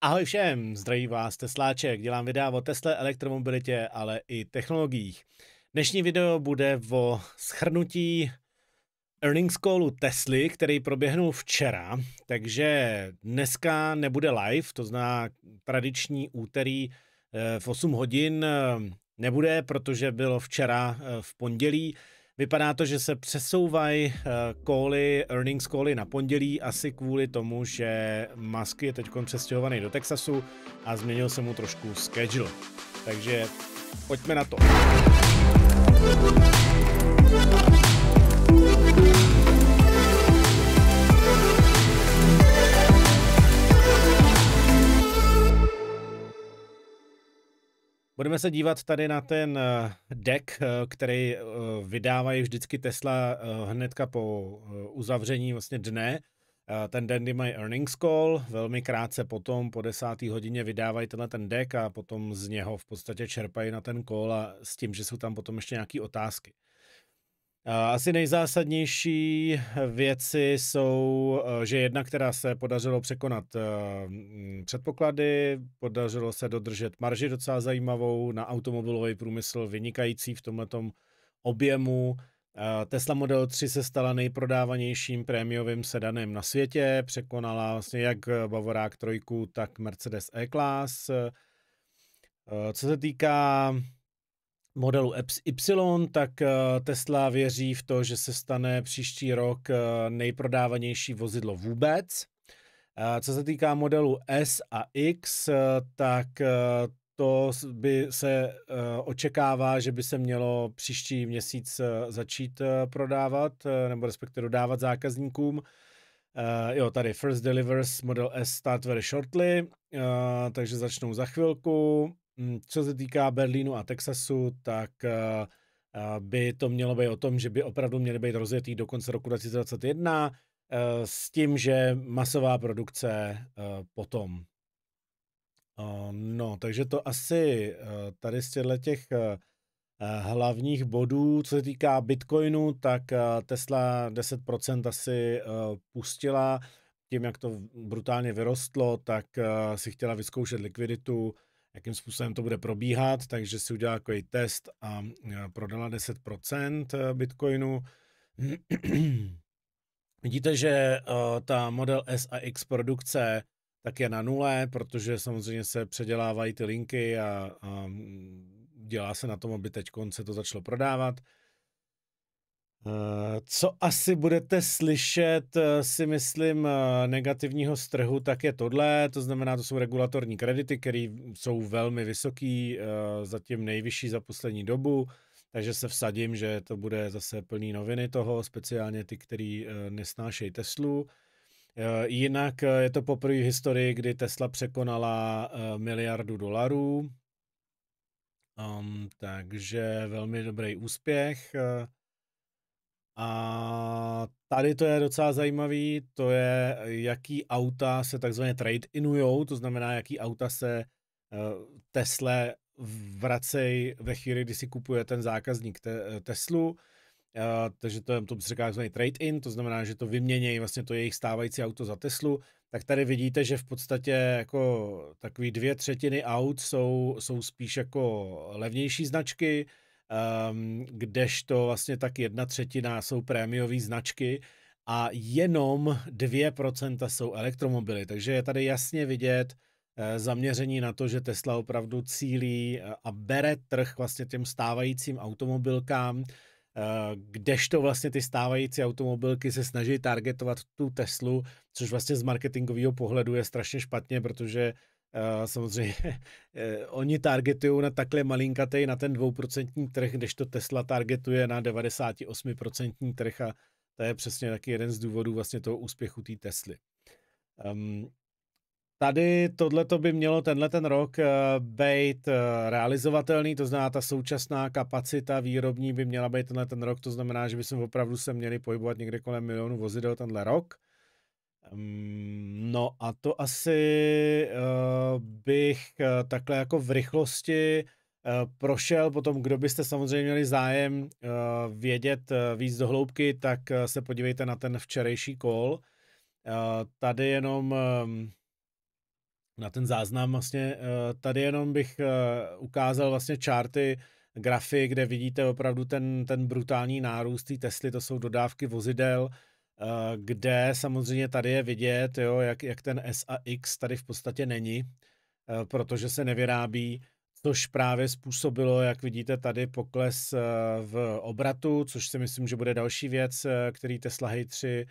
Ahoj všem, zdraví vás Tesláček, dělám videa o Tesle, elektromobilitě, ale i technologiích. Dnešní video bude o schrnutí earnings callu Tesly, který proběhnul včera, takže dneska nebude live, to zná tradiční úterý eh, v 8 hodin eh, nebude, protože bylo včera eh, v pondělí, Vypadá to, že se přesouvají eh, koly, earnings koly na pondělí, asi kvůli tomu, že Musk je teď přestěhovaný do Texasu a změnil se mu trošku schedule. Takže pojďme na to. Budeme se dívat tady na ten eh, deck, eh, který eh, vydávají vždycky Tesla hnedka po uzavření vlastně dne. Ten den, kdy mají earnings call, velmi krátce potom po desáté hodině vydávají tenhle ten deck a potom z něho v podstatě čerpají na ten call a s tím, že jsou tam potom ještě nějaké otázky. Asi nejzásadnější věci jsou, eh, že jedna, která se podařilo překonat eh, mm, předpoklady, podařilo se dodržet marži docela zajímavou, na automobilový průmysl vynikající v tomto objemu. Eh, Tesla Model 3 se stala nejprodávanějším prémiovým sedanem na světě, překonala vlastně jak Bavorák 3, tak Mercedes E-Class. Co se týká modelu Y, tak eh, Tesla věří v to, že se stane příští rok eh, nejprodávanější vozidlo vůbec. Eh, co se týká modelu S a X, tak to by se očekává, že by se mělo příští měsíc začít prodávat, nebo respektive dodávat zákazníkům. Uh, jo, tady First Delivers Model S start very shortly, uh, takže začnou za chvilku. Mm, co se týká Berlínu a Texasu, tak eh, eh, by to mělo být o tom, že by opravdu měly být rozjetý do konce roku 2021 eh, s tím, že masová produkce potom. No, takže to asi tady z těchto těch hlavních bodů, co se týká Bitcoinu, tak Tesla 10% asi pustila. Tím, jak to brutálně vyrostlo, tak si chtěla vyzkoušet likviditu jakým způsobem to bude probíhat, takže si udělá takový test a e, prodala 10% e, bitcoinu. Vidíte, že e, ta Model S a X produkce tak je na nule, protože samozřejmě se předělávají ty linky a, a dělá se na tom, aby teď konce to začalo prodávat. Eh, co asi budete slyšet, eh, si myslím, eh, negativního strhu, tak je tohle, to znamená, to jsou regulatorní kredity, které jsou velmi vysoký, zatím nejvyšší za poslední dobu, takže se vsadím, že to bude zase plný noviny toho, speciálně ty, který nesnášejí Teslu. Jinak je to poprvé v historii, kdy Tesla překonala miliardu dolarů, um, takže velmi dobrý úspěch. A tady to je docela zajímavý, to je, jaký auta se takzvaně trade-inujou, to znamená, jaký auta se uh, eh, Tesle vracej ve chvíli, kdy si kupuje ten zákazník te, eh, Teslu. Uh, takže to je to, se říká takzvaný trade-in, to znamená, že to vyměnějí vlastně to jejich stávající auto za Teslu. Tak tady vidíte, že v podstatě jako takový dvě třetiny aut jsou, jsou spíš jako levnější značky, um, kdežto vlastně tak jedna třetina jsou prémiové značky a jenom 2% jsou elektromobily. Takže je tady jasně vidět eh, zaměření na to, že Tesla opravdu cílí eh, a bere trh vlastně těm stávajícím automobilkám, eh, kdežto vlastně ty stávající automobilky se snaží targetovat tu Teslu, což vlastně z marketingového pohledu je strašně špatně, protože Eh, samozřejmě eh, oni targetují na takhle malinkatej, na ten dvouprocentní trh, kdežto Tesla targetuje na 98% trh a to je přesně taky jeden z důvodů vlastně toho úspěchu té Tesly. Um, tady tohle by mělo tenhle ten rok uh, být uh, realizovatelný, to znamená ta současná kapacita výrobní by měla být tenhle ten rok, to znamená, že bychom opravdu se měli pohybovat někde kolem milionu vozidel tenhle rok. Mm, no a to asi eh, bych eh, takhle jako v rychlosti eh, prošel, potom kdo byste samozřejmě měli zájem vědět víc do hloubky, tak se podívejte na ten včerejší kol. Tady jenom ehm, na ten záznam vlastně, tady jenom bych ukázal vlastně čárty, grafy, kde vidíte opravdu ten, ten brutální nárůst té Tesly, to jsou dodávky vozidel, Eh, kde samozřejmě tady je vidět, jo, jak, jak ten SAX tady v podstatě není, eh, protože se nevyrábí, což právě způsobilo, jak vidíte tady, pokles eh, v obratu, což si myslím, že bude další věc, který Tesla Hej 3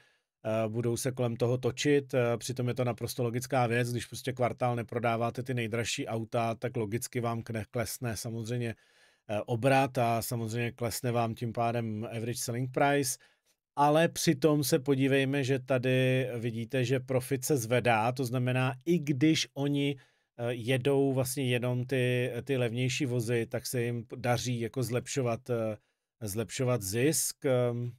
budou se kolem toho točit, přitom je to naprosto logická věc, když prostě kvartál neprodáváte ty nejdražší auta, tak logicky vám klesne samozřejmě obrat a samozřejmě klesne vám tím pádem average selling price – ale přitom se podívejme, že tady vidíte, že profit se zvedá, to znamená, i když oni eh, jedou vlastně jenom ty, ty levnější vozy, tak se jim daří jako zlepšovat, eh, zlepšovat zisk. Ehm,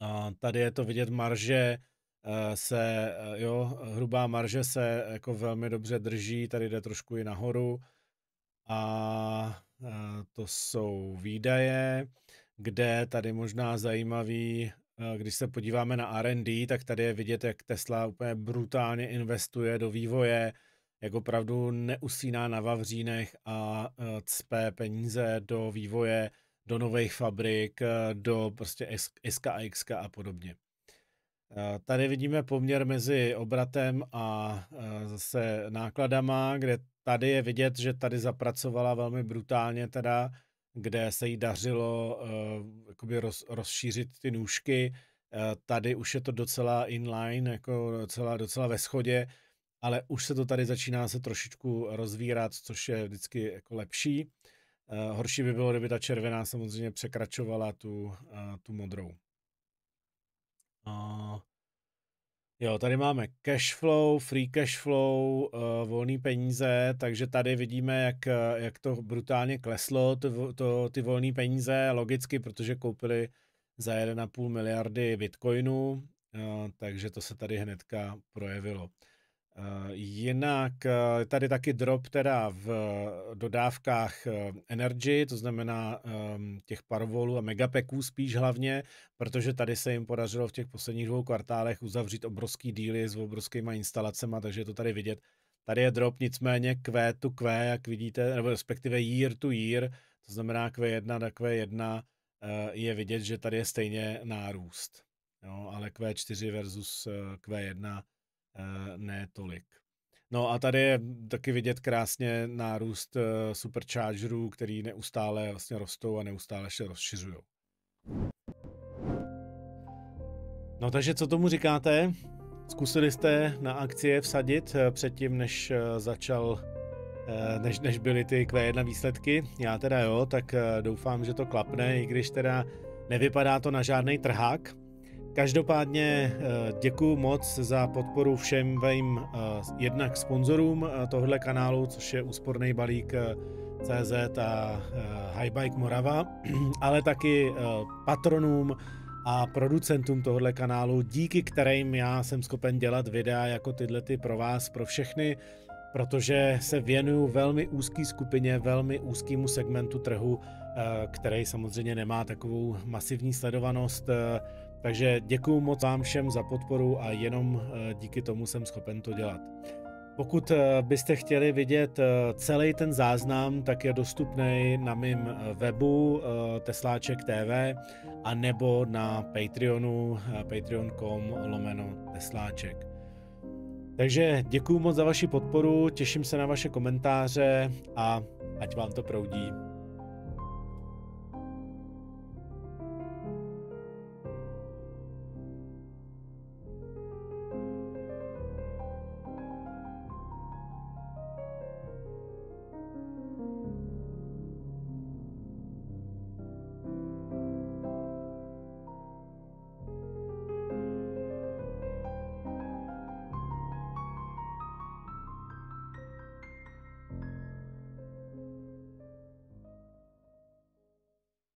a tady je to vidět marže, eh, se, jo, hrubá marže se jako velmi dobře drží, tady jde trošku i nahoru. A to jsou výdaje kde tady možná zajímavý, eh, když se podíváme na R&D, tak tady je vidět, jak Tesla úplně brutálně investuje do vývoje, jak opravdu neusíná na vavřínech a eh, cpe peníze do vývoje, do nových fabrik, eh, do prostě SKX a podobně. Tady vidíme poměr mezi obratem a zase nákladama, kde tady je vidět, že tady zapracovala velmi brutálně teda kde se jí dařilo uh, jakoby roz, rozšířit ty nůžky. Uh, tady už je to docela inline, jako docela, docela ve schodě, ale už se to tady začíná se trošičku rozvírat, což je vždycky jako lepší. Uh, horší by bylo, kdyby ta červená samozřejmě překračovala tu, uh, tu modrou. Jo, tady máme cash flow, free cash flow, uh, eh, volné peníze, takže tady vidíme, jak, eh, jak to brutálně kleslo, to, to, ty volné peníze, logicky, protože koupili za 1,5 miliardy bitcoinů, uh, eh, takže to se tady hnedka projevilo. Eh, jinak eh, tady taky drop teda v eh, dodávkách energy, to znamená ehm, těch parvolů a megapeků spíš hlavně, protože tady se jim podařilo v těch posledních dvou kvartálech uzavřít obrovský díly s obrovskýma instalacemi, takže je to tady vidět. Tady je drop nicméně Q to Q, jak vidíte, nebo respektive year to year, to znamená Q1 na Q1 je vidět, že tady je stejně nárůst. Jo, ale Q4 versus Q1 Eh, ne tolik. No a tady je taky vidět krásně nárůst eh, superchargerů, který neustále vlastně rostou a neustále se rozšiřují. No takže co tomu říkáte? Zkusili jste na akcie vsadit eh, předtím, než začal, než, než byly ty Q1 výsledky? Já teda jo, tak doufám, že to klapne, i když teda nevypadá to na žádný trhák, Každopádně eh, děkuji moc za podporu všem vejm eh, jednak sponzorům eh, tohle kanálu, což je úsporný balík CZ a Highbike Morava, ale taky patronům a producentům tohle kanálu, díky kterým já jsem schopen dělat videa jako tyhle ty pro vás, pro všechny, protože se věnuju velmi úzký skupině, velmi úzkému segmentu trhu, který samozřejmě nemá takovou masivní sledovanost, takže děkuji moc vám všem za podporu a jenom eh, díky tomu jsem schopen to dělat. Pokud eh, byste chtěli vidět eh, celý ten záznam, tak je dostupný na mém webu Tesláček TV a nebo na Patreonu patreon.com lomeno Tesláček. Takže děkuji moc za vaši podporu, těším se na vaše komentáře a ať vám to proudí.